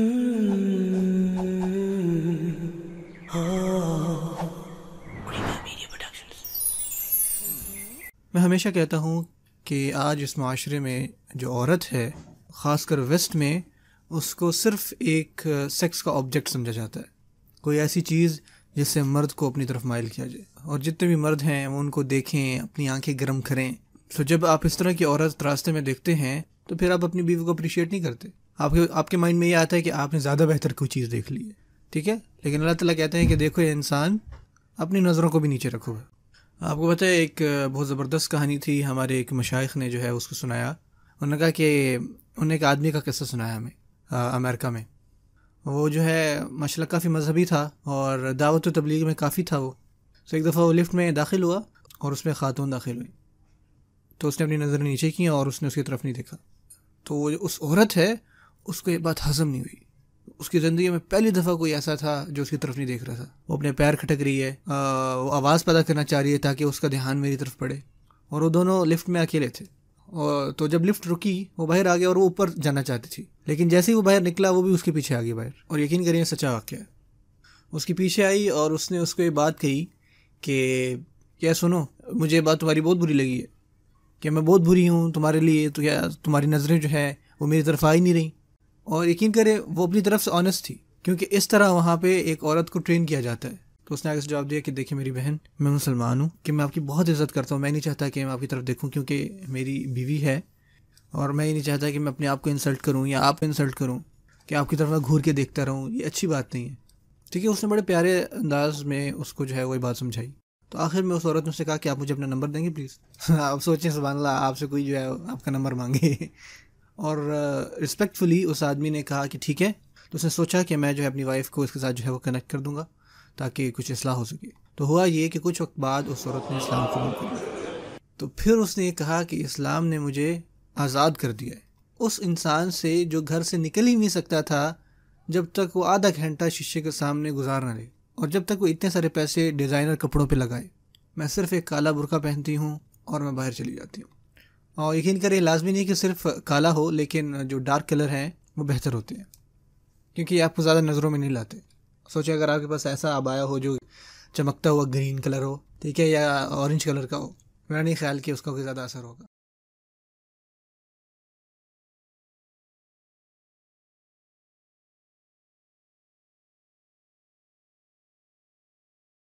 मैं हमेशा कहता हूँ कि आज इस माशरे में जो औरत है ख़ासकर वेस्ट में उसको सिर्फ एक सेक्स का ऑब्जेक्ट समझा जाता है कोई ऐसी चीज़ जिससे मर्द को अपनी तरफ माइल किया जाए और जितने भी मर्द हैं वो उनको देखें अपनी आंखें गर्म करें तो जब आप इस तरह की औरत रास्ते में देखते हैं तो फिर आप अपनी बीवी को अप्रिशिएट नहीं करते आपके आपके माइंड में ये आता है कि आपने ज़्यादा बेहतर कोई चीज़ देख ली है ठीक है लेकिन अल्लाह ताला कहते हैं कि देखो ये इंसान अपनी नज़रों को भी नीचे रखोगे आपको पता है एक बहुत ज़बरदस्त कहानी थी हमारे एक मशाइ ने जो है उसको सुनाया उन्होंने कहा कि उन्हें एक आदमी का किस्सा सुनाया हमें अमेरिका में वो जो है मशल काफ़ी मजहबी था और दावत तबलीग में काफ़ी था वो तो एक दफ़ा वो लिफ्ट में दाखिल हुआ और उसमें ख़ातून दाखिल हुई तो उसने अपनी नज़र नीचे की और उसने उसकी तरफ नहीं देखा तो वो जो उस औरत है उसको ये बात हजम नहीं हुई उसकी ज़िंदगी में पहली दफ़ा कोई ऐसा था जो उसकी तरफ नहीं देख रहा था वो अपने पैर खटक रही है वो आवाज़ पैदा करना चाह रही है ताकि उसका ध्यान मेरी तरफ पड़े और वो दोनों लिफ्ट में अकेले थे और तो जब लिफ्ट रुकी वो बाहर आ गया और वो ऊपर जाना चाहती थी लेकिन जैसे ही वो बाहर निकला वो भी उसके पीछे आ गई बाहर और यकीन करिए सच्चा वाक्य है उसके पीछे आई और उसने उसको ये बात कही कि क्या सुनो मुझे ये बात तुम्हारी बहुत बुरी लगी है कि मैं बहुत बुरी हूँ तुम्हारे लिए तो क्या तुम्हारी नज़रें जो है वो मेरी तरफ आ ही नहीं रही और यकीन करें वो अपनी तरफ से ऑनेस्ट थी क्योंकि इस तरह वहाँ पे एक औरत को ट्रेन किया जाता है तो उसने आगे से जवाब दिया कि देखिए मेरी बहन मैं मुसलमान हूँ कि मैं आपकी बहुत इज्जत करता हूँ मैं नहीं चाहता कि मैं आपकी तरफ देखूँ क्योंकि मेरी बीवी है और मैं ये नहीं चाहता कि मैं अपने आप को इंसल्ट करूँ या आप इंसल्ट करूँ कि आपकी तरफ मैं घूर के देखता रहूँ ये अच्छी बात नहीं है ठीक है उसने बड़े प्यारे अंदाज में उसको जो है वही बात समझाई तो आखिर में उस औरत ने उससे कहा कि आप मुझे अपना नंबर देंगे प्लीज़ आप सोचें सुबह आपसे कोई जो है आपका नंबर मांगे और रिस्पेक्टफुली uh, उस आदमी ने कहा कि ठीक है तो उसने सोचा कि मैं जो है अपनी वाइफ को इसके साथ जो है वो कनेक्ट कर दूंगा ताकि कुछ असलाह हो सके तो हुआ ये कि कुछ वक्त बाद उस औरत ने इस्लाम कबूल कर लिया तो फिर उसने ये कहा कि इस्लाम ने मुझे आज़ाद कर दिया है उस इंसान से जो घर से निकल ही नहीं सकता था जब तक वो आधा घंटा शीशे के सामने गुजार ना ले और जब तक वो इतने सारे पैसे डिज़ाइनर कपड़ों पर लगाए मैं सिर्फ़ एक काला बुरका पहनती हूँ और मैं बाहर चली जाती हूँ और यकीन करें लाजमी नहीं कि सिर्फ काला हो लेकिन जो डार्क कलर हैं वो बेहतर होते हैं क्योंकि आपको ज़्यादा नज़रों में नहीं लाते सोचिए अगर आपके पास ऐसा आबाया हो जो चमकता हुआ ग्रीन कलर हो ठीक है या ऑरेंज कलर का हो मेरा नहीं ख्याल कि उसका कोई ज़्यादा असर होगा